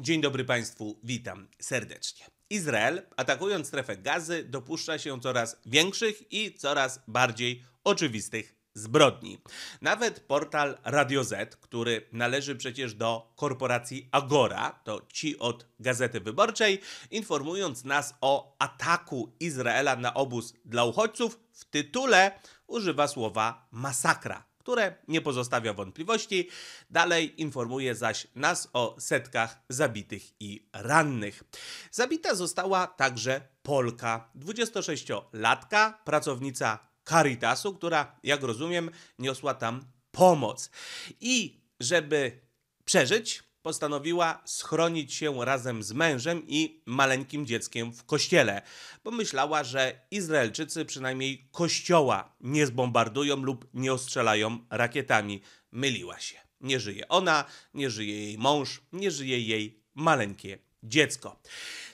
Dzień dobry Państwu, witam serdecznie. Izrael, atakując strefę gazy, dopuszcza się coraz większych i coraz bardziej oczywistych zbrodni. Nawet portal Radio Z, który należy przecież do korporacji Agora, to ci od Gazety Wyborczej, informując nas o ataku Izraela na obóz dla uchodźców, w tytule używa słowa masakra które nie pozostawia wątpliwości. Dalej informuje zaś nas o setkach zabitych i rannych. Zabita została także Polka, 26-latka, pracownica Caritasu, która, jak rozumiem, niosła tam pomoc. I żeby przeżyć, postanowiła schronić się razem z mężem i maleńkim dzieckiem w kościele, bo myślała, że Izraelczycy przynajmniej kościoła nie zbombardują lub nie ostrzelają rakietami. Myliła się. Nie żyje ona, nie żyje jej mąż, nie żyje jej maleńkie dziecko.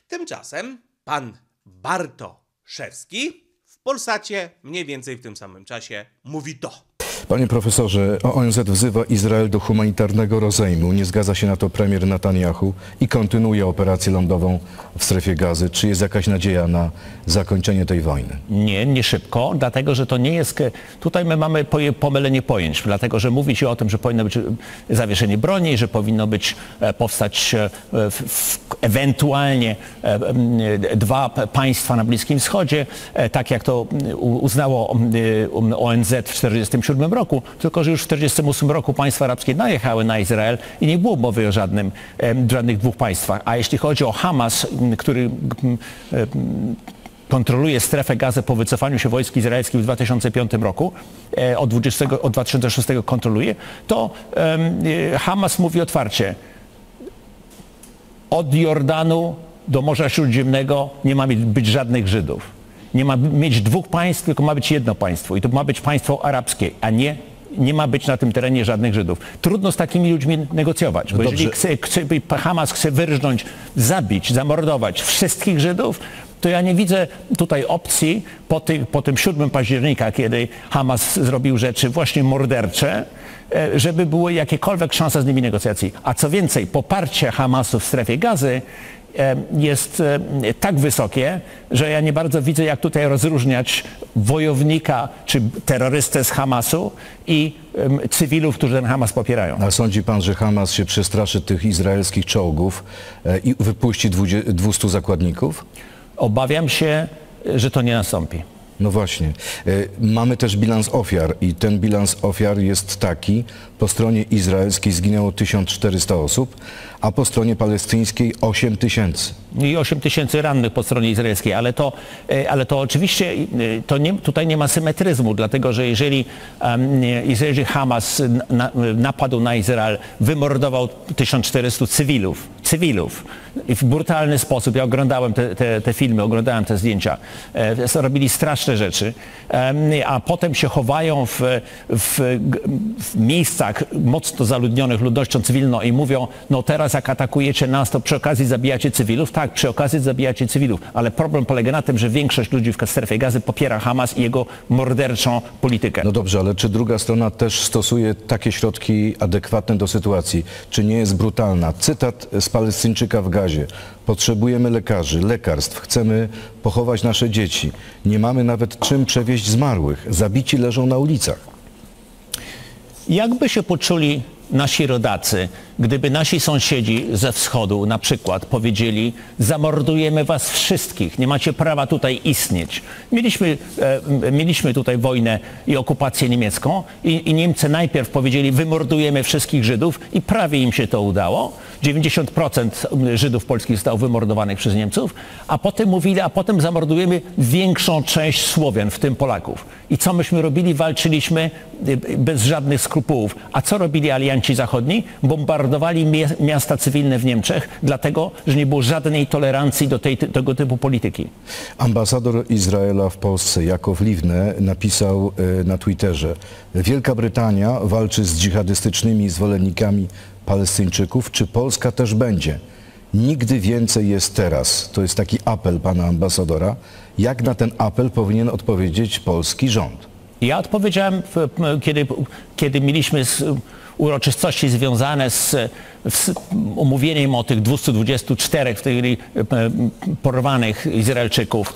Tymczasem pan Bartoszewski w Polsacie mniej więcej w tym samym czasie mówi to. Panie profesorze, ONZ wzywa Izrael do humanitarnego rozejmu. Nie zgadza się na to premier Netanyahu i kontynuuje operację lądową w strefie gazy. Czy jest jakaś nadzieja na zakończenie tej wojny? Nie, nie szybko, dlatego że to nie jest... Tutaj my mamy pomylenie pojęć, dlatego że mówi się o tym, że powinno być e, zawieszenie broni, że powinno być e, powstać e, ewentualnie dwa państwa na Bliskim Wschodzie, tak jak to uznało y, um, ONZ w 1947 roku roku, tylko że już w 1948 roku państwa arabskie najechały na Izrael i nie było mowy o żadnym, żadnych dwóch państwach. A jeśli chodzi o Hamas, który kontroluje strefę gazy po wycofaniu się wojsk izraelskich w 2005 roku, e, od, 20, od 2006 kontroluje, to e, Hamas mówi otwarcie, od Jordanu do Morza Śródziemnego nie ma być żadnych Żydów. Nie ma mieć dwóch państw, tylko ma być jedno państwo. I to ma być państwo arabskie, a nie nie ma być na tym terenie żadnych Żydów. Trudno z takimi ludźmi negocjować, bo no Dobrze. jeżeli chce, chce, Hamas chce wyrżnąć, zabić, zamordować wszystkich Żydów, to ja nie widzę tutaj opcji po, ty, po tym 7 października, kiedy Hamas zrobił rzeczy właśnie mordercze, e, żeby były jakiekolwiek szanse z nimi negocjacji. A co więcej, poparcie Hamasu w strefie gazy jest tak wysokie, że ja nie bardzo widzę, jak tutaj rozróżniać wojownika czy terrorystę z Hamasu i cywilów, którzy ten Hamas popierają. A sądzi pan, że Hamas się przestraszy tych izraelskich czołgów e, i wypuści 200 zakładników? Obawiam się, że to nie nastąpi. No właśnie. E, mamy też bilans ofiar i ten bilans ofiar jest taki. Po stronie izraelskiej zginęło 1400 osób, a po stronie palestyńskiej 8 tysięcy. No I 8 tysięcy rannych po stronie izraelskiej, ale to, e, ale to oczywiście e, to nie, tutaj nie ma symetryzmu, dlatego że jeżeli, Hamas napadł na Izrael, wymordował 1400 cywilów, cywilów w brutalny sposób, ja oglądałem te, te, te filmy, oglądałem te zdjęcia, e, robili straszne rzeczy, a potem się chowają w, w, w miejscach mocno zaludnionych ludnością cywilną i mówią, no teraz jak atakujecie nas, to przy okazji zabijacie cywilów? Tak, przy okazji zabijacie cywilów, ale problem polega na tym, że większość ludzi w strefie gazy popiera Hamas i jego morderczą politykę. No dobrze, ale czy druga strona też stosuje takie środki adekwatne do sytuacji? Czy nie jest brutalna? Cytat z Palestyńczyka w gazie. Potrzebujemy lekarzy, lekarstw, chcemy pochować nasze dzieci. Nie mamy nawet czym przewieźć zmarłych. Zabici leżą na ulicach. Jakby się poczuli nasi rodacy, gdyby nasi sąsiedzi ze wschodu na przykład powiedzieli zamordujemy was wszystkich, nie macie prawa tutaj istnieć. Mieliśmy, e, mieliśmy tutaj wojnę i okupację niemiecką i, i Niemcy najpierw powiedzieli wymordujemy wszystkich Żydów i prawie im się to udało. 90% Żydów polskich zostało wymordowanych przez Niemców, a potem mówili, a potem zamordujemy większą część Słowian, w tym Polaków. I co myśmy robili? Walczyliśmy y, bez żadnych skrupułów. A co robili alianci zachodni? Bombardowali miasta cywilne w Niemczech, dlatego, że nie było żadnej tolerancji do tej, tego typu polityki. Ambasador Izraela w Polsce, Jakow Liwne, napisał y, na Twitterze Wielka Brytania walczy z dżihadystycznymi zwolennikami Palestyńczyków, czy Polska też będzie. Nigdy więcej jest teraz. To jest taki apel pana ambasadora. Jak na ten apel powinien odpowiedzieć polski rząd? Ja odpowiedziałem, kiedy, kiedy mieliśmy uroczystości związane z im o tych 224 w tej e, porwanych Izraelczyków,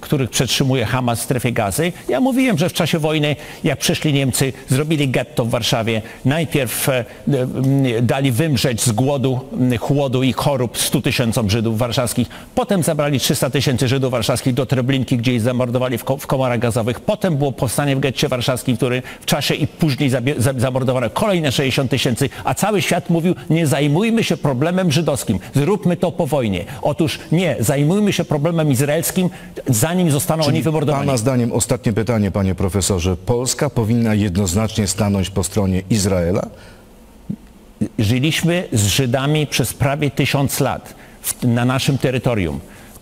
których przetrzymuje Hamas w strefie gazy. Ja mówiłem, że w czasie wojny, jak przyszli Niemcy, zrobili getto w Warszawie. Najpierw e, e, dali wymrzeć z głodu, chłodu i chorób 100 tysiącom Żydów warszawskich. Potem zabrali 300 tysięcy Żydów warszawskich do Treblinki, gdzie ich zamordowali w, w komorach gazowych. Potem było powstanie w getcie warszawskim, który w czasie i później zamordowano kolejne 60 tysięcy, a cały świat mówił, nie zajmujmy się problemem żydowskim, zróbmy to po wojnie. Otóż nie, zajmujmy się problemem izraelskim, zanim zostaną Czyli oni wymordowani. Pana zdaniem, ostatnie pytanie, panie profesorze, Polska powinna jednoznacznie stanąć po stronie Izraela? Żyliśmy z Żydami przez prawie tysiąc lat w, na naszym terytorium.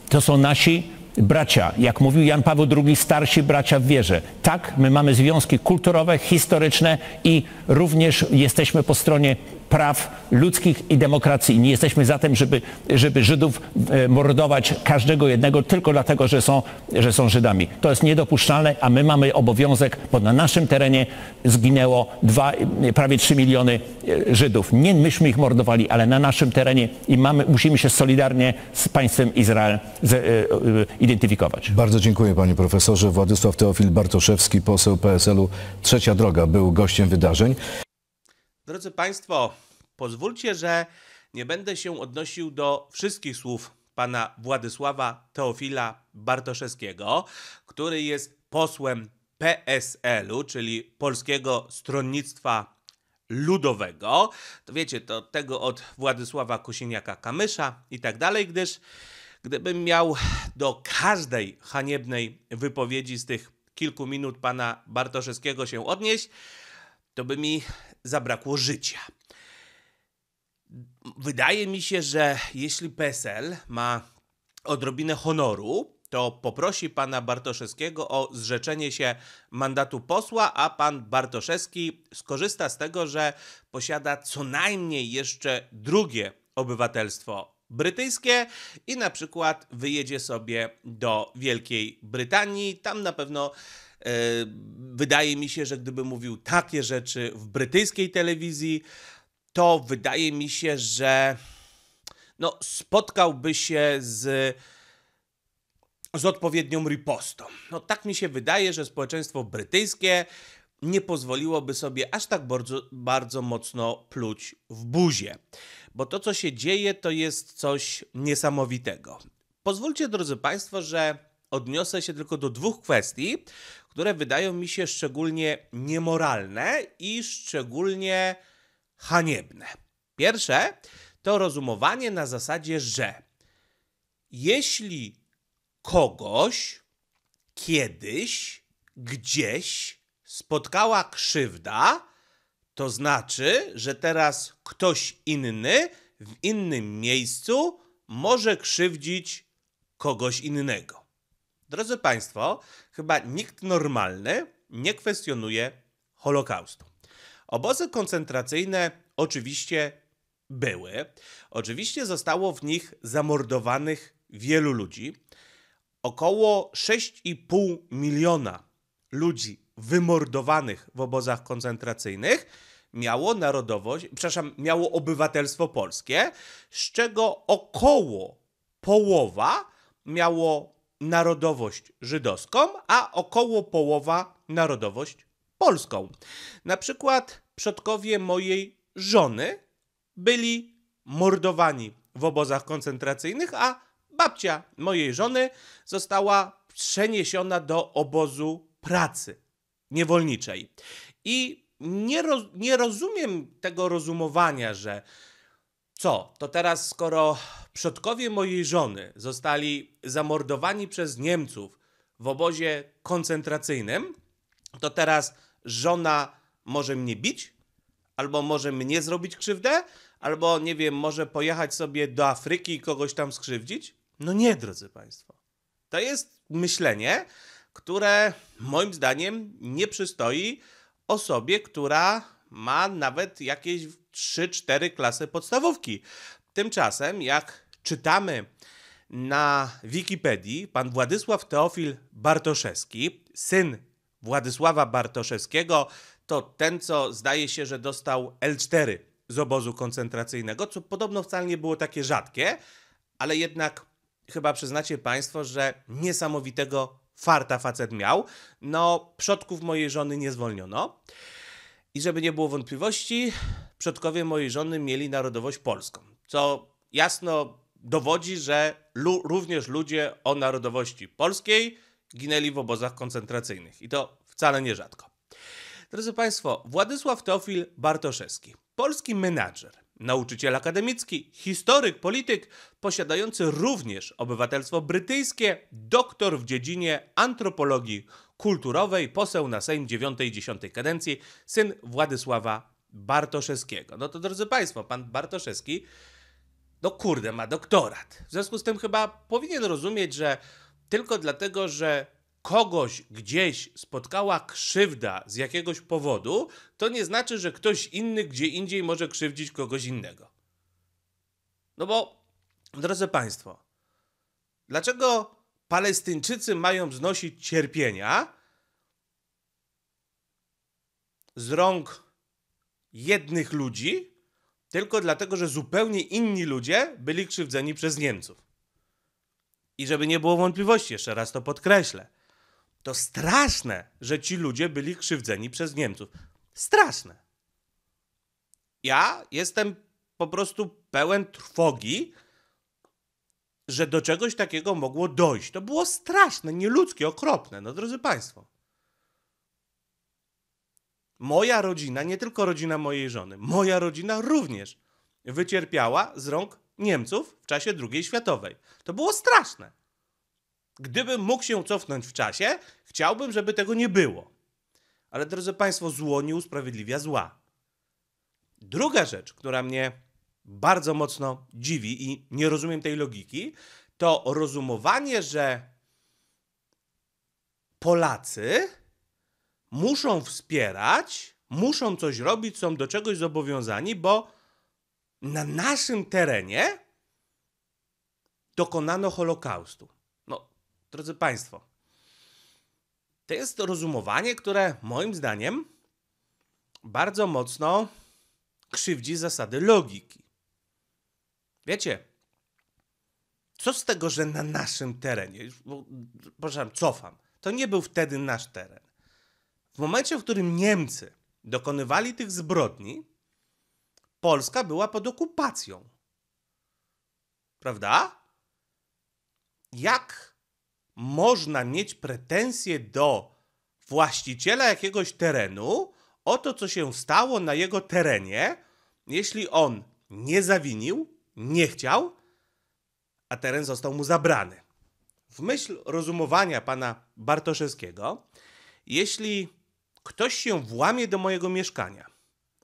To są nasi bracia, jak mówił Jan Paweł II, starsi bracia w wierze. Tak, my mamy związki kulturowe, historyczne i również jesteśmy po stronie praw ludzkich i demokracji. Nie jesteśmy za tym, żeby, żeby Żydów e, mordować każdego jednego tylko dlatego, że są, że są Żydami. To jest niedopuszczalne, a my mamy obowiązek, bo na naszym terenie zginęło dwa, e, prawie 3 miliony e, Żydów. Nie myśmy ich mordowali, ale na naszym terenie i mamy, musimy się solidarnie z państwem Izrael z, identyfikować. Bardzo dziękuję panie profesorze. Władysław Teofil Bartoszewski, poseł PSL-u Trzecia Droga, był gościem wydarzeń. Drodzy Państwo, pozwólcie, że nie będę się odnosił do wszystkich słów pana Władysława Teofila Bartoszewskiego, który jest posłem PSL-u, czyli Polskiego Stronnictwa Ludowego. To wiecie, to tego od Władysława Kosiniaka-Kamysza i tak dalej, gdyż gdybym miał do każdej haniebnej wypowiedzi z tych kilku minut pana Bartoszewskiego się odnieść, to by mi zabrakło życia. Wydaje mi się, że jeśli PESEL ma odrobinę honoru, to poprosi pana Bartoszewskiego o zrzeczenie się mandatu posła, a pan Bartoszewski skorzysta z tego, że posiada co najmniej jeszcze drugie obywatelstwo brytyjskie i na przykład wyjedzie sobie do Wielkiej Brytanii. Tam na pewno E, wydaje mi się, że gdyby mówił takie rzeczy w brytyjskiej telewizji, to wydaje mi się, że no, spotkałby się z, z odpowiednią ripostą. No, tak mi się wydaje, że społeczeństwo brytyjskie nie pozwoliłoby sobie aż tak bardzo, bardzo mocno pluć w buzie, bo to, co się dzieje, to jest coś niesamowitego. Pozwólcie, drodzy Państwo, że odniosę się tylko do dwóch kwestii, które wydają mi się szczególnie niemoralne i szczególnie haniebne. Pierwsze to rozumowanie na zasadzie, że jeśli kogoś kiedyś, gdzieś spotkała krzywda, to znaczy, że teraz ktoś inny w innym miejscu może krzywdzić kogoś innego. Drodzy Państwo, chyba nikt normalny nie kwestionuje Holokaustu. Obozy koncentracyjne oczywiście były. Oczywiście zostało w nich zamordowanych wielu ludzi. Około 6,5 miliona ludzi wymordowanych w obozach koncentracyjnych miało narodowość, przepraszam, miało obywatelstwo polskie, z czego około połowa miało narodowość żydowską, a około połowa narodowość polską. Na przykład przodkowie mojej żony byli mordowani w obozach koncentracyjnych, a babcia mojej żony została przeniesiona do obozu pracy niewolniczej. I nie, roz, nie rozumiem tego rozumowania, że co, to teraz skoro Przodkowie mojej żony zostali zamordowani przez Niemców w obozie koncentracyjnym, to teraz żona może mnie bić, albo może mnie zrobić krzywdę, albo nie wiem, może pojechać sobie do Afryki i kogoś tam skrzywdzić? No nie, drodzy Państwo. To jest myślenie, które moim zdaniem nie przystoi osobie, która ma nawet jakieś 3-4 klasy podstawówki. Tymczasem, jak czytamy na Wikipedii, pan Władysław Teofil Bartoszewski, syn Władysława Bartoszewskiego, to ten, co zdaje się, że dostał L4 z obozu koncentracyjnego, co podobno wcale nie było takie rzadkie, ale jednak chyba przyznacie Państwo, że niesamowitego farta facet miał. No, przodków mojej żony nie zwolniono. I żeby nie było wątpliwości, przodkowie mojej żony mieli narodowość polską, co jasno dowodzi, że lu również ludzie o narodowości polskiej ginęli w obozach koncentracyjnych i to wcale nierzadko. Drodzy Państwo, Władysław Teofil Bartoszewski, polski menadżer, nauczyciel akademicki, historyk, polityk, posiadający również obywatelstwo brytyjskie, doktor w dziedzinie antropologii kulturowej, poseł na Sejm 9 i 10 kadencji, syn Władysława Bartoszewskiego. No to drodzy Państwo, pan Bartoszewski no kurde, ma doktorat. W związku z tym chyba powinien rozumieć, że tylko dlatego, że kogoś gdzieś spotkała krzywda z jakiegoś powodu, to nie znaczy, że ktoś inny gdzie indziej może krzywdzić kogoś innego. No bo, drodzy Państwo, dlaczego Palestyńczycy mają znosić cierpienia z rąk jednych ludzi, tylko dlatego, że zupełnie inni ludzie byli krzywdzeni przez Niemców. I żeby nie było wątpliwości, jeszcze raz to podkreślę. To straszne, że ci ludzie byli krzywdzeni przez Niemców. Straszne. Ja jestem po prostu pełen trwogi, że do czegoś takiego mogło dojść. To było straszne, nieludzkie, okropne, no drodzy Państwo moja rodzina, nie tylko rodzina mojej żony, moja rodzina również wycierpiała z rąk Niemców w czasie II światowej. To było straszne. Gdybym mógł się cofnąć w czasie, chciałbym, żeby tego nie było. Ale drodzy Państwo, zło nie usprawiedliwia zła. Druga rzecz, która mnie bardzo mocno dziwi i nie rozumiem tej logiki, to rozumowanie, że Polacy muszą wspierać, muszą coś robić, są do czegoś zobowiązani, bo na naszym terenie dokonano Holokaustu. No, drodzy Państwo, to jest rozumowanie, które moim zdaniem bardzo mocno krzywdzi zasady logiki. Wiecie, co z tego, że na naszym terenie, bo, cofam, to nie był wtedy nasz teren. W momencie, w którym Niemcy dokonywali tych zbrodni, Polska była pod okupacją. Prawda? Jak można mieć pretensje do właściciela jakiegoś terenu o to, co się stało na jego terenie, jeśli on nie zawinił, nie chciał, a teren został mu zabrany? W myśl rozumowania pana Bartoszewskiego, jeśli ktoś się włamie do mojego mieszkania,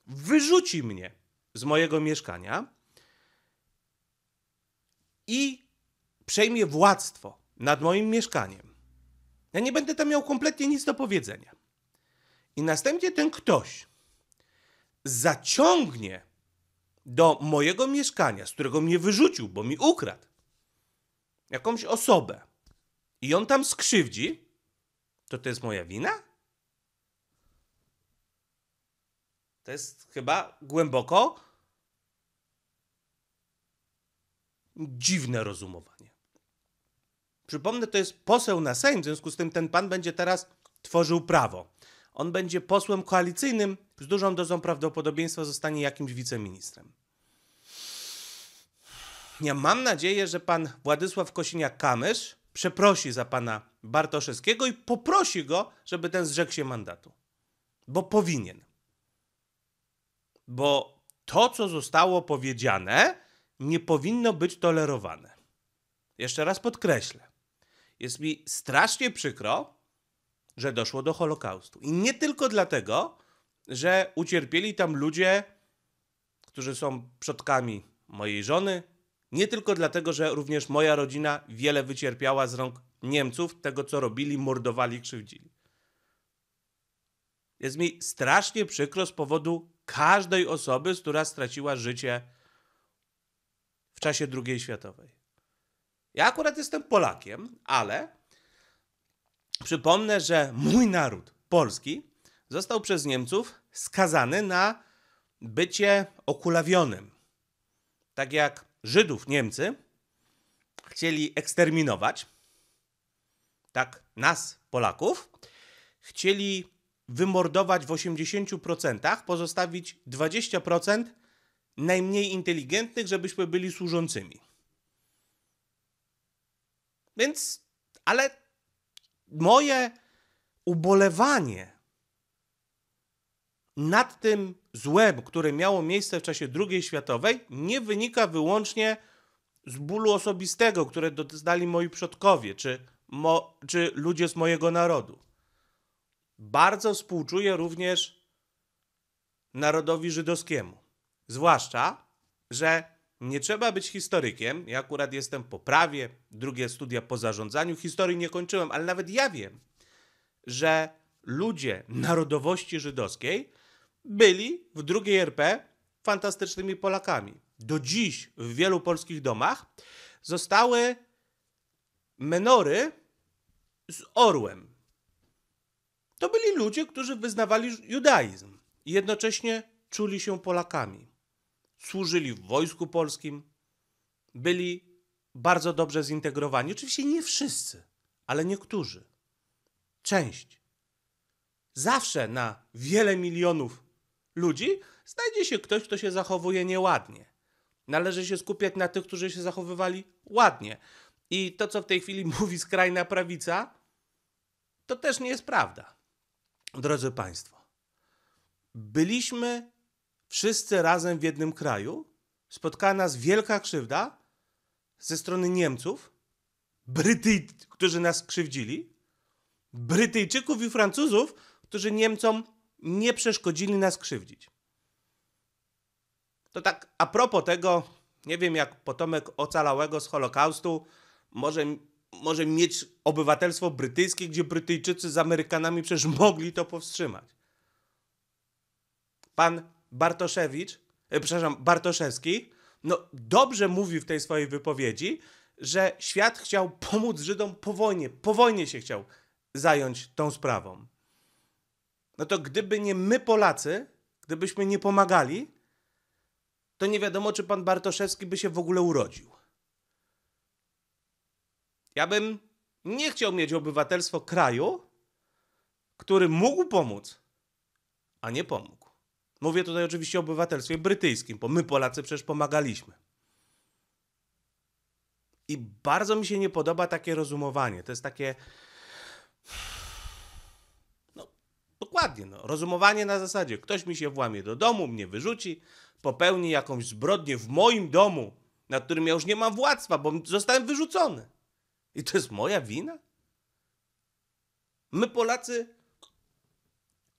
wyrzuci mnie z mojego mieszkania i przejmie władztwo nad moim mieszkaniem. Ja nie będę tam miał kompletnie nic do powiedzenia. I następnie ten ktoś zaciągnie do mojego mieszkania, z którego mnie wyrzucił, bo mi ukradł, jakąś osobę i on tam skrzywdzi, to to jest moja wina? To jest chyba głęboko dziwne rozumowanie. Przypomnę, to jest poseł na Sejm, w związku z tym ten pan będzie teraz tworzył prawo. On będzie posłem koalicyjnym, z dużą dozą prawdopodobieństwa zostanie jakimś wiceministrem. Ja mam nadzieję, że pan Władysław Kosiniak-Kamysz przeprosi za pana Bartoszewskiego i poprosi go, żeby ten zrzekł się mandatu. Bo powinien bo to, co zostało powiedziane, nie powinno być tolerowane. Jeszcze raz podkreślę. Jest mi strasznie przykro, że doszło do Holokaustu. I nie tylko dlatego, że ucierpieli tam ludzie, którzy są przodkami mojej żony, nie tylko dlatego, że również moja rodzina wiele wycierpiała z rąk Niemców, tego co robili, mordowali, krzywdzili. Jest mi strasznie przykro z powodu każdej osoby, która straciła życie w czasie II światowej. Ja akurat jestem Polakiem, ale przypomnę, że mój naród, polski, został przez Niemców skazany na bycie okulawionym. Tak jak Żydów Niemcy chcieli eksterminować, tak nas, Polaków, chcieli wymordować w 80%, pozostawić 20% najmniej inteligentnych, żebyśmy byli służącymi. Więc, ale moje ubolewanie nad tym złem, które miało miejsce w czasie II światowej, nie wynika wyłącznie z bólu osobistego, które doznali moi przodkowie, czy, mo, czy ludzie z mojego narodu. Bardzo współczuję również narodowi żydowskiemu. Zwłaszcza, że nie trzeba być historykiem. Ja akurat jestem po prawie, drugie studia po zarządzaniu. Historii nie kończyłem, ale nawet ja wiem, że ludzie narodowości żydowskiej byli w drugiej RP fantastycznymi Polakami. Do dziś w wielu polskich domach zostały menory z orłem to byli ludzie, którzy wyznawali judaizm i jednocześnie czuli się Polakami. Służyli w wojsku polskim, byli bardzo dobrze zintegrowani. Oczywiście nie wszyscy, ale niektórzy. Część. Zawsze na wiele milionów ludzi znajdzie się ktoś, kto się zachowuje nieładnie. Należy się skupiać na tych, którzy się zachowywali ładnie. I to, co w tej chwili mówi skrajna prawica, to też nie jest prawda. Drodzy Państwo, byliśmy wszyscy razem w jednym kraju, spotkała nas wielka krzywda ze strony Niemców, którzy nas krzywdzili, Brytyjczyków i Francuzów, którzy Niemcom nie przeszkodzili nas krzywdzić. To tak a propos tego, nie wiem jak potomek ocalałego z Holokaustu może może mieć obywatelstwo brytyjskie, gdzie Brytyjczycy z Amerykanami przecież mogli to powstrzymać. Pan Bartoszewicz, e, przepraszam, Bartoszewski, no dobrze mówi w tej swojej wypowiedzi, że świat chciał pomóc Żydom po wojnie, po wojnie się chciał zająć tą sprawą. No to gdyby nie my Polacy, gdybyśmy nie pomagali, to nie wiadomo, czy pan Bartoszewski by się w ogóle urodził. Ja bym nie chciał mieć obywatelstwo kraju, który mógł pomóc, a nie pomógł. Mówię tutaj oczywiście o obywatelstwie brytyjskim, bo my Polacy przecież pomagaliśmy. I bardzo mi się nie podoba takie rozumowanie. To jest takie. No, dokładnie. No. Rozumowanie na zasadzie: ktoś mi się włamie do domu, mnie wyrzuci, popełni jakąś zbrodnię w moim domu, nad którym ja już nie mam władztwa, bo zostałem wyrzucony. I to jest moja wina? My Polacy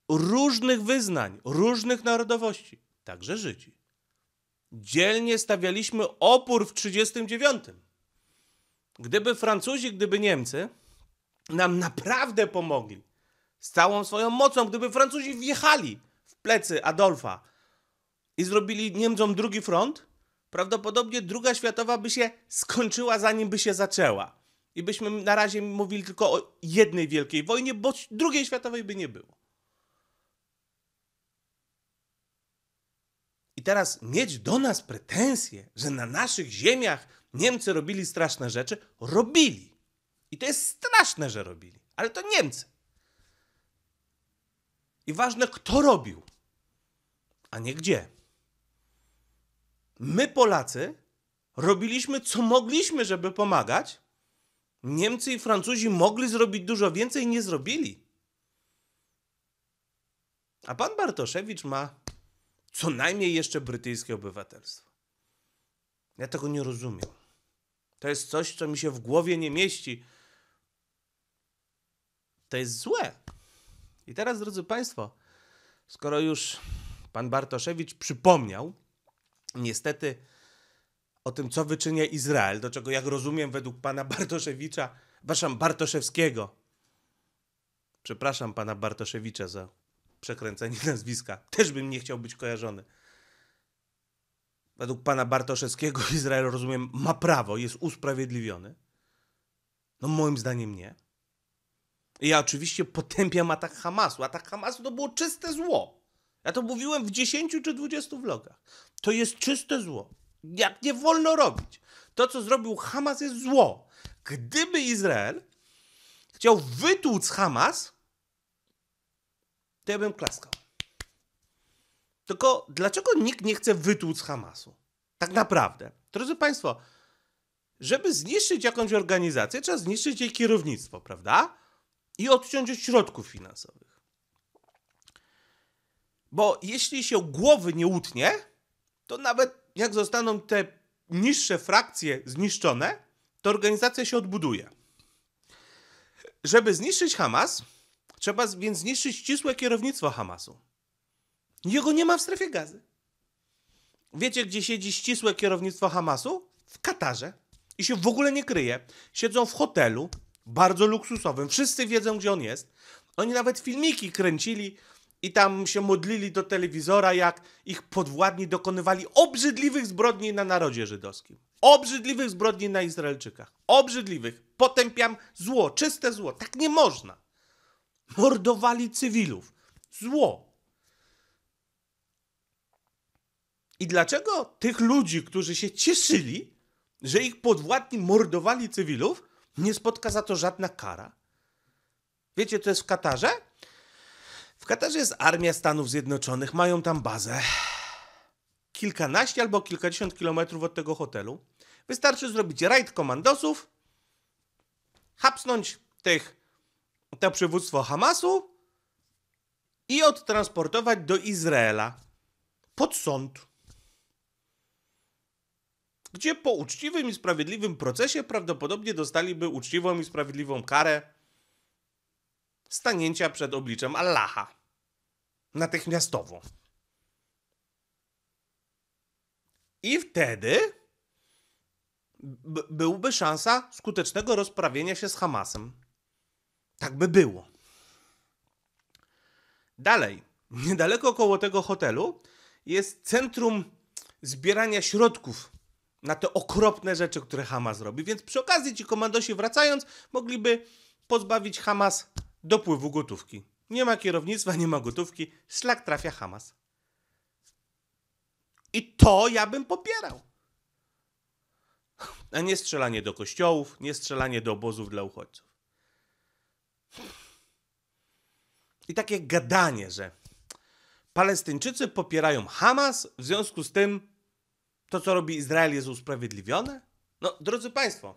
różnych wyznań, różnych narodowości, także Żydzi, dzielnie stawialiśmy opór w 1939. Gdyby Francuzi, gdyby Niemcy nam naprawdę pomogli z całą swoją mocą, gdyby Francuzi wjechali w plecy Adolfa i zrobili Niemcom drugi front, prawdopodobnie druga światowa by się skończyła, zanim by się zaczęła i byśmy na razie mówili tylko o jednej wielkiej wojnie, bo drugiej światowej by nie było. I teraz mieć do nas pretensje, że na naszych ziemiach Niemcy robili straszne rzeczy, robili. I to jest straszne, że robili, ale to Niemcy. I ważne, kto robił, a nie gdzie. My, Polacy, robiliśmy co mogliśmy, żeby pomagać Niemcy i Francuzi mogli zrobić dużo więcej, nie zrobili. A pan Bartoszewicz ma co najmniej jeszcze brytyjskie obywatelstwo. Ja tego nie rozumiem. To jest coś, co mi się w głowie nie mieści. To jest złe. I teraz, drodzy Państwo, skoro już pan Bartoszewicz przypomniał, niestety o tym, co wyczynia Izrael, do czego, jak rozumiem, według pana Bartoszewicza, przepraszam, Bartoszewskiego, przepraszam pana Bartoszewicza za przekręcenie nazwiska, też bym nie chciał być kojarzony. Według pana Bartoszewskiego Izrael, rozumiem, ma prawo, jest usprawiedliwiony. No moim zdaniem nie. I ja oczywiście potępiam atak Hamasu. Atak Hamasu to było czyste zło. Ja to mówiłem w 10 czy 20 vlogach. To jest czyste zło. Jak nie wolno robić. To, co zrobił Hamas, jest zło. Gdyby Izrael chciał wytłuc Hamas, to ja bym klaskał. Tylko dlaczego nikt nie chce wytłuc Hamasu? Tak naprawdę. Drodzy Państwo, żeby zniszczyć jakąś organizację, trzeba zniszczyć jej kierownictwo, prawda? I odciąć od środków finansowych. Bo jeśli się głowy nie utnie, to nawet jak zostaną te niższe frakcje zniszczone, to organizacja się odbuduje. Żeby zniszczyć Hamas, trzeba więc zniszczyć ścisłe kierownictwo Hamasu. Jego nie ma w strefie gazy. Wiecie, gdzie siedzi ścisłe kierownictwo Hamasu? W Katarze. I się w ogóle nie kryje. Siedzą w hotelu, bardzo luksusowym. Wszyscy wiedzą, gdzie on jest. Oni nawet filmiki kręcili i tam się modlili do telewizora, jak ich podwładni dokonywali obrzydliwych zbrodni na narodzie żydowskim. Obrzydliwych zbrodni na Izraelczykach. Obrzydliwych. Potępiam zło, czyste zło. Tak nie można. Mordowali cywilów. Zło. I dlaczego tych ludzi, którzy się cieszyli, że ich podwładni mordowali cywilów, nie spotka za to żadna kara? Wiecie, to jest w Katarze? W Katarze jest armia Stanów Zjednoczonych, mają tam bazę. Kilkanaście albo kilkadziesiąt kilometrów od tego hotelu. Wystarczy zrobić rajd komandosów, hapsnąć tych, to przywództwo Hamasu i odtransportować do Izraela pod sąd. Gdzie po uczciwym i sprawiedliwym procesie prawdopodobnie dostaliby uczciwą i sprawiedliwą karę stanięcia przed obliczem Allaha. Natychmiastowo. I wtedy byłby szansa skutecznego rozprawienia się z Hamasem. Tak by było. Dalej, niedaleko koło tego hotelu jest centrum zbierania środków na te okropne rzeczy, które Hamas robi. Więc przy okazji ci komandosi wracając mogliby pozbawić Hamas dopływu gotówki. Nie ma kierownictwa, nie ma gotówki, szlak trafia Hamas. I to ja bym popierał. A nie strzelanie do kościołów, nie strzelanie do obozów dla uchodźców. I takie gadanie, że Palestyńczycy popierają Hamas, w związku z tym to, co robi Izrael, jest usprawiedliwione? No, drodzy Państwo,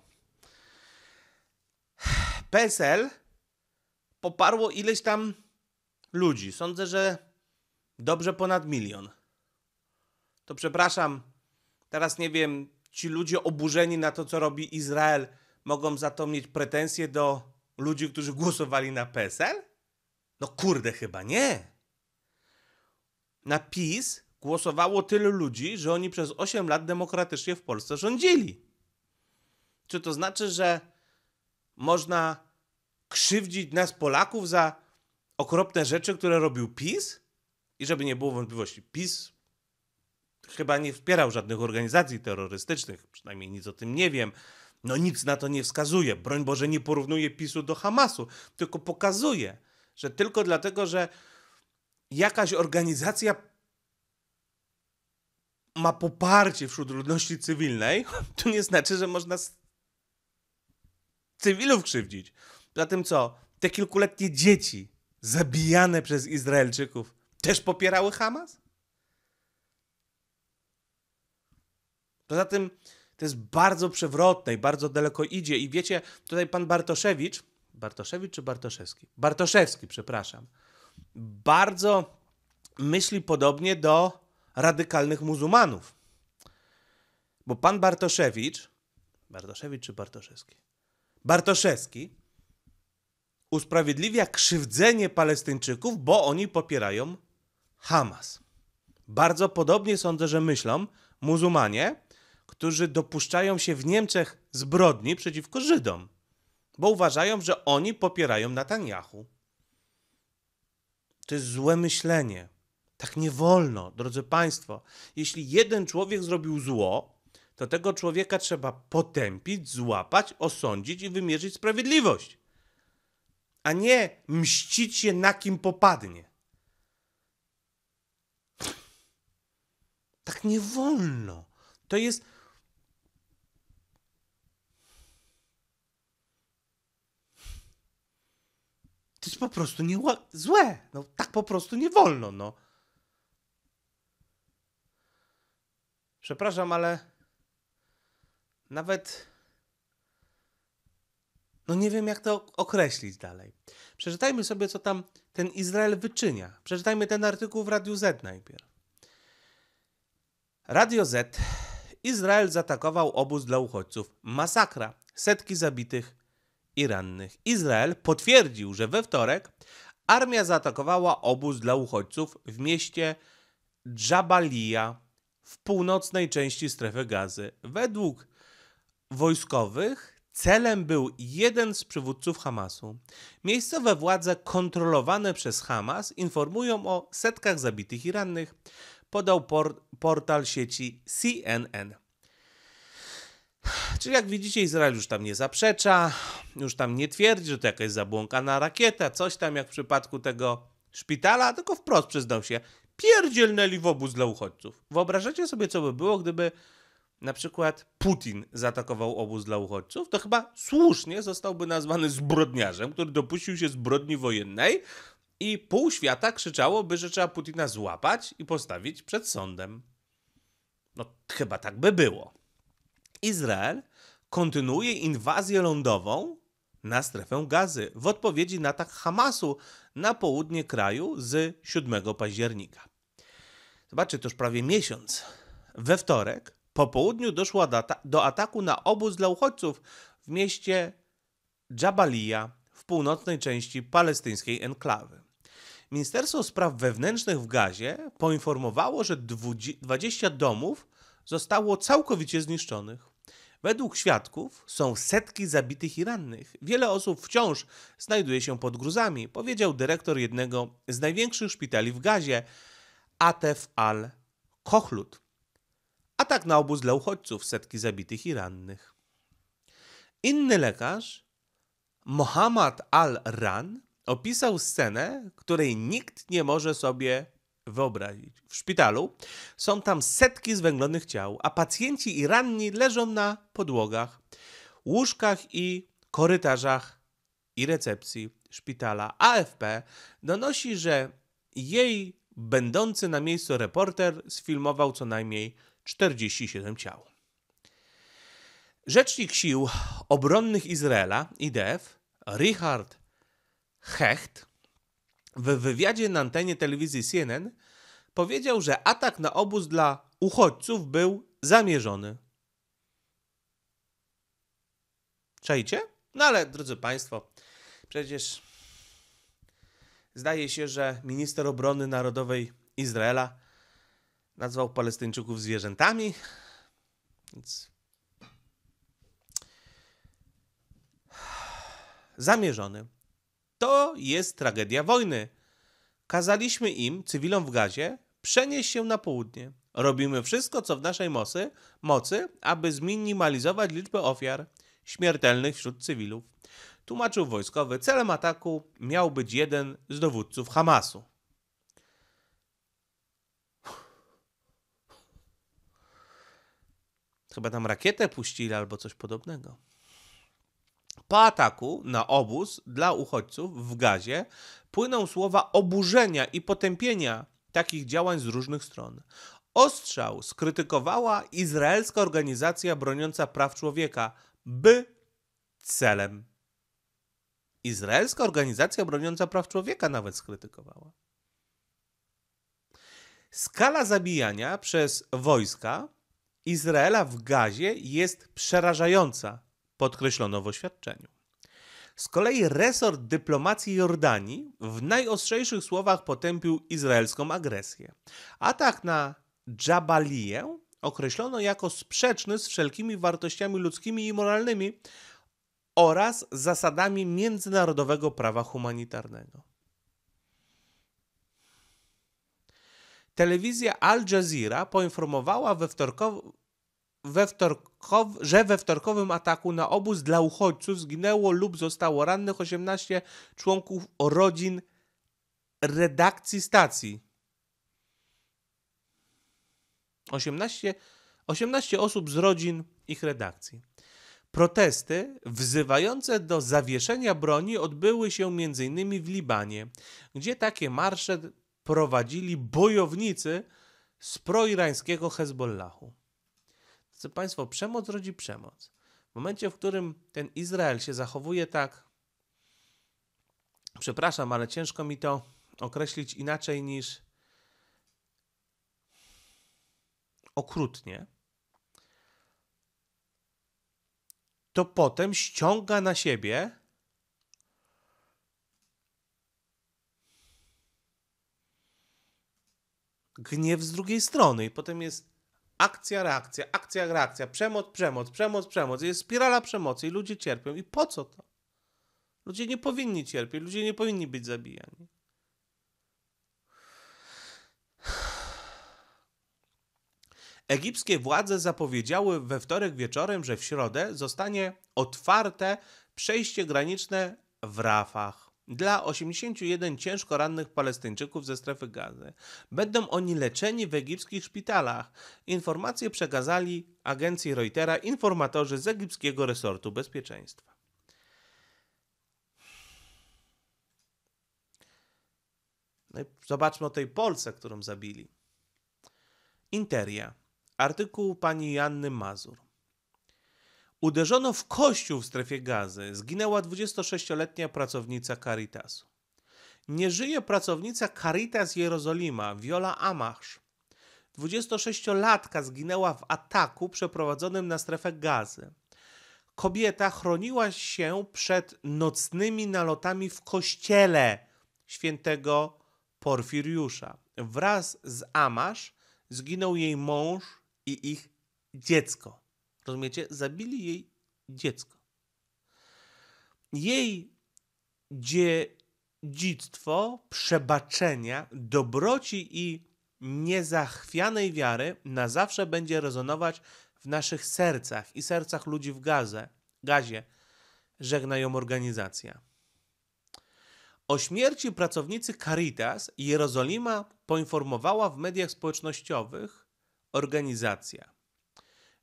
PSL poparło ileś tam ludzi. Sądzę, że dobrze ponad milion. To przepraszam, teraz nie wiem, ci ludzie oburzeni na to, co robi Izrael, mogą za to mieć pretensje do ludzi, którzy głosowali na PSL? No kurde, chyba nie. Na PiS głosowało tylu ludzi, że oni przez 8 lat demokratycznie w Polsce rządzili. Czy to znaczy, że można krzywdzić nas Polaków za okropne rzeczy, które robił PiS? I żeby nie było wątpliwości, PiS chyba nie wspierał żadnych organizacji terrorystycznych, przynajmniej nic o tym nie wiem. No nic na to nie wskazuje. Broń Boże, nie porównuje PiSu do Hamasu, tylko pokazuje, że tylko dlatego, że jakaś organizacja ma poparcie wśród ludności cywilnej, to nie znaczy, że można cywilów krzywdzić za tym co? Te kilkuletnie dzieci zabijane przez Izraelczyków też popierały Hamas? Poza tym to jest bardzo przewrotne i bardzo daleko idzie. I wiecie, tutaj pan Bartoszewicz, Bartoszewicz czy Bartoszewski? Bartoszewski, przepraszam. Bardzo myśli podobnie do radykalnych muzułmanów. Bo pan Bartoszewicz, Bartoszewicz czy Bartoszewski? Bartoszewski usprawiedliwia krzywdzenie Palestyńczyków, bo oni popierają Hamas. Bardzo podobnie sądzę, że myślą muzułmanie, którzy dopuszczają się w Niemczech zbrodni przeciwko Żydom, bo uważają, że oni popierają Netanyahu. To jest złe myślenie. Tak nie wolno, drodzy Państwo. Jeśli jeden człowiek zrobił zło, to tego człowieka trzeba potępić, złapać, osądzić i wymierzyć sprawiedliwość a nie mścić się na kim popadnie. Tak nie wolno. To jest. To jest po prostu nie złe. No, tak po prostu nie wolno. No. Przepraszam, ale nawet no nie wiem, jak to określić dalej. Przeczytajmy sobie, co tam ten Izrael wyczynia. Przeczytajmy ten artykuł w Radiu Z najpierw. Radio Z. Izrael zaatakował obóz dla uchodźców. Masakra. Setki zabitych i rannych. Izrael potwierdził, że we wtorek armia zaatakowała obóz dla uchodźców w mieście Dżabalia w północnej części strefy gazy. Według wojskowych Celem był jeden z przywódców Hamasu. Miejscowe władze kontrolowane przez Hamas informują o setkach zabitych i rannych, podał por portal sieci CNN. Czyli jak widzicie, Izrael już tam nie zaprzecza, już tam nie twierdzi, że to jakaś zabłąkana rakieta, coś tam jak w przypadku tego szpitala, tylko wprost przyznał się, pierdzielnęli w obóz dla uchodźców. Wyobrażacie sobie, co by było, gdyby na przykład Putin zaatakował obóz dla uchodźców, to chyba słusznie zostałby nazwany zbrodniarzem, który dopuścił się zbrodni wojennej i pół świata krzyczałoby, że trzeba Putina złapać i postawić przed sądem. No chyba tak by było. Izrael kontynuuje inwazję lądową na strefę gazy w odpowiedzi na atak Hamasu na południe kraju z 7 października. Zobaczcie, to już prawie miesiąc. We wtorek po południu doszło do ataku na obóz dla uchodźców w mieście Jabalia w północnej części palestyńskiej enklawy. Ministerstwo Spraw Wewnętrznych w Gazie poinformowało, że 20 domów zostało całkowicie zniszczonych. Według świadków są setki zabitych i rannych. Wiele osób wciąż znajduje się pod gruzami, powiedział dyrektor jednego z największych szpitali w Gazie, Atef al-Kochlut atak na obóz dla uchodźców, setki zabitych i rannych. Inny lekarz, Mohammad Al-Ran, opisał scenę, której nikt nie może sobie wyobrazić. W szpitalu są tam setki zwęglonych ciał, a pacjenci i ranni leżą na podłogach, łóżkach i korytarzach i recepcji szpitala. AFP donosi, że jej będący na miejscu reporter sfilmował co najmniej 47 ciał. Rzecznik Sił Obronnych Izraela, IDF, Richard Hecht, w wywiadzie na antenie telewizji CNN powiedział, że atak na obóz dla uchodźców był zamierzony. Czajcie? No ale, drodzy Państwo, przecież zdaje się, że minister obrony narodowej Izraela Nazwał Palestyńczyków zwierzętami. Więc... Zamierzony. To jest tragedia wojny. Kazaliśmy im, cywilom w gazie, przenieść się na południe. Robimy wszystko, co w naszej mocy, mocy, aby zminimalizować liczbę ofiar śmiertelnych wśród cywilów. Tłumaczył wojskowy, celem ataku miał być jeden z dowódców Hamasu. Chyba tam rakietę puścili albo coś podobnego. Po ataku na obóz dla uchodźców w Gazie płyną słowa oburzenia i potępienia takich działań z różnych stron. Ostrzał skrytykowała izraelska organizacja broniąca praw człowieka, by celem. Izraelska organizacja broniąca praw człowieka nawet skrytykowała. Skala zabijania przez wojska Izraela w Gazie jest przerażająca, podkreślono w oświadczeniu. Z kolei resort dyplomacji Jordanii w najostrzejszych słowach potępił izraelską agresję. Atak na Jabalię określono jako sprzeczny z wszelkimi wartościami ludzkimi i moralnymi oraz zasadami międzynarodowego prawa humanitarnego. Telewizja Al Jazeera poinformowała we we wtorkow... że we wtorkowym ataku na obóz dla uchodźców zginęło lub zostało rannych 18 członków rodzin redakcji stacji. 18, 18 osób z rodzin ich redakcji. Protesty wzywające do zawieszenia broni odbyły się m.in. w Libanie, gdzie takie marsze prowadzili bojownicy z proirańskiego Hezbollahu. Drodzy Państwo, przemoc rodzi przemoc. W momencie, w którym ten Izrael się zachowuje tak, przepraszam, ale ciężko mi to określić inaczej niż okrutnie, to potem ściąga na siebie gniew z drugiej strony i potem jest akcja, reakcja, akcja, reakcja, przemoc, przemoc, przemoc, przemoc. Jest spirala przemocy i ludzie cierpią. I po co to? Ludzie nie powinni cierpieć, ludzie nie powinni być zabijani. Egipskie władze zapowiedziały we wtorek wieczorem, że w środę zostanie otwarte przejście graniczne w Rafach dla 81 ciężko rannych Palestyńczyków ze strefy gazy. Będą oni leczeni w egipskich szpitalach. Informacje przekazali agencji Reutera informatorzy z egipskiego resortu bezpieczeństwa. No zobaczmy o tej Polsce, którą zabili. Interia. Artykuł pani Janny Mazur. Uderzono w kościół w strefie gazy. Zginęła 26-letnia pracownica Caritasu. Nie żyje pracownica Caritas Jerozolima, Viola Amasz. 26-latka zginęła w ataku przeprowadzonym na strefę gazy. Kobieta chroniła się przed nocnymi nalotami w kościele świętego Porfiriusza. Wraz z Amasz zginął jej mąż i ich dziecko. Rozumiecie? Zabili jej dziecko. Jej dziedzictwo przebaczenia, dobroci i niezachwianej wiary na zawsze będzie rezonować w naszych sercach i sercach ludzi w Gazie. Gazie żegna ją organizacja. O śmierci pracownicy Caritas Jerozolima poinformowała w mediach społecznościowych organizacja.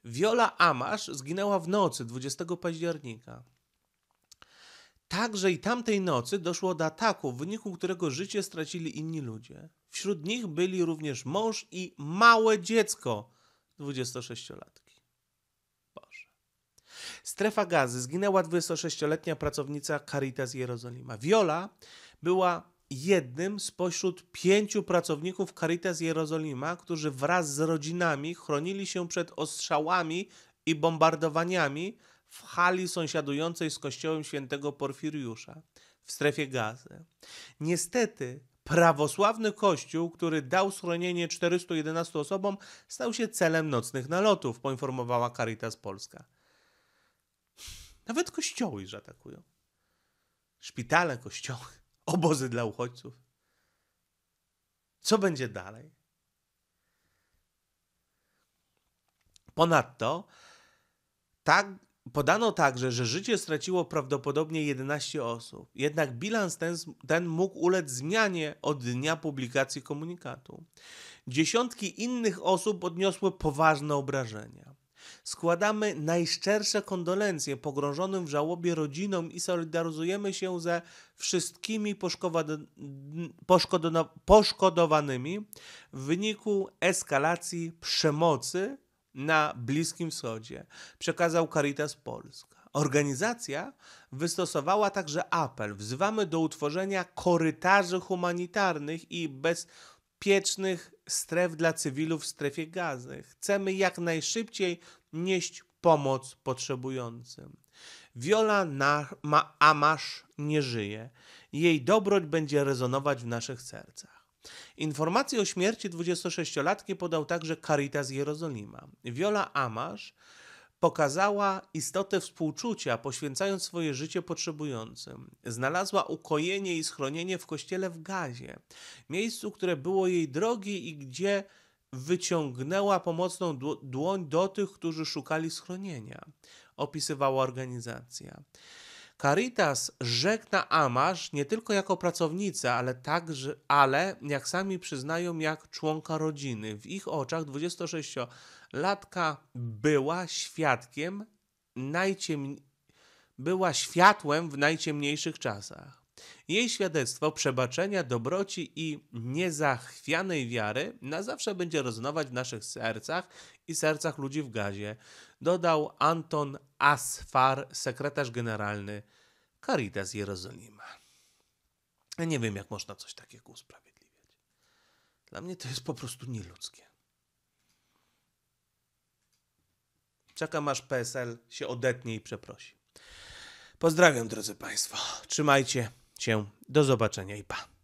Viola Amasz zginęła w nocy 20 października. Także i tamtej nocy doszło do ataku, w wyniku którego życie stracili inni ludzie. Wśród nich byli również mąż i małe dziecko 26-latki. Boże. Strefa gazy zginęła 26-letnia pracownica Caritas Jerozolima. Viola była jednym spośród pięciu pracowników Caritas Jerozolima, którzy wraz z rodzinami chronili się przed ostrzałami i bombardowaniami w hali sąsiadującej z kościołem świętego Porfiriusza w strefie gazy. Niestety prawosławny kościół, który dał schronienie 411 osobom, stał się celem nocnych nalotów, poinformowała Caritas Polska. Nawet kościoły że atakują. Szpitale, kościoły obozy dla uchodźców. Co będzie dalej? Ponadto tak, podano także, że życie straciło prawdopodobnie 11 osób. Jednak bilans ten, ten mógł ulec zmianie od dnia publikacji komunikatu. Dziesiątki innych osób odniosły poważne obrażenia. Składamy najszczersze kondolencje pogrążonym w żałobie rodzinom i solidaryzujemy się ze wszystkimi poszkodowanymi w wyniku eskalacji przemocy na Bliskim Wschodzie, przekazał Caritas Polska. Organizacja wystosowała także apel: wzywamy do utworzenia korytarzy humanitarnych i bezpiecznych stref dla cywilów w strefie gazy. Chcemy jak najszybciej nieść pomoc potrzebującym. Viola na, ma, Amasz nie żyje. Jej dobroć będzie rezonować w naszych sercach. Informacje o śmierci 26-latki podał także Caritas Jerozolima. Viola Amasz Pokazała istotę współczucia, poświęcając swoje życie potrzebującym. Znalazła ukojenie i schronienie w kościele w Gazie, miejscu, które było jej drogie i gdzie wyciągnęła pomocną dłoń do tych, którzy szukali schronienia, opisywała organizacja. Caritas żegna Amasz nie tylko jako pracownicę, ale także, ale jak sami przyznają, jak członka rodziny. W ich oczach 26 Latka była świadkiem najciem... była światłem w najciemniejszych czasach. Jej świadectwo przebaczenia, dobroci i niezachwianej wiary na zawsze będzie rezonować w naszych sercach i sercach ludzi w gazie, dodał Anton Asfar, sekretarz generalny Caritas Jerozolima. Ja nie wiem, jak można coś takiego usprawiedliwiać. Dla mnie to jest po prostu nieludzkie. Czekam aż PSL się odetnie i przeprosi. Pozdrawiam, drodzy Państwo. Trzymajcie się. Do zobaczenia i pa.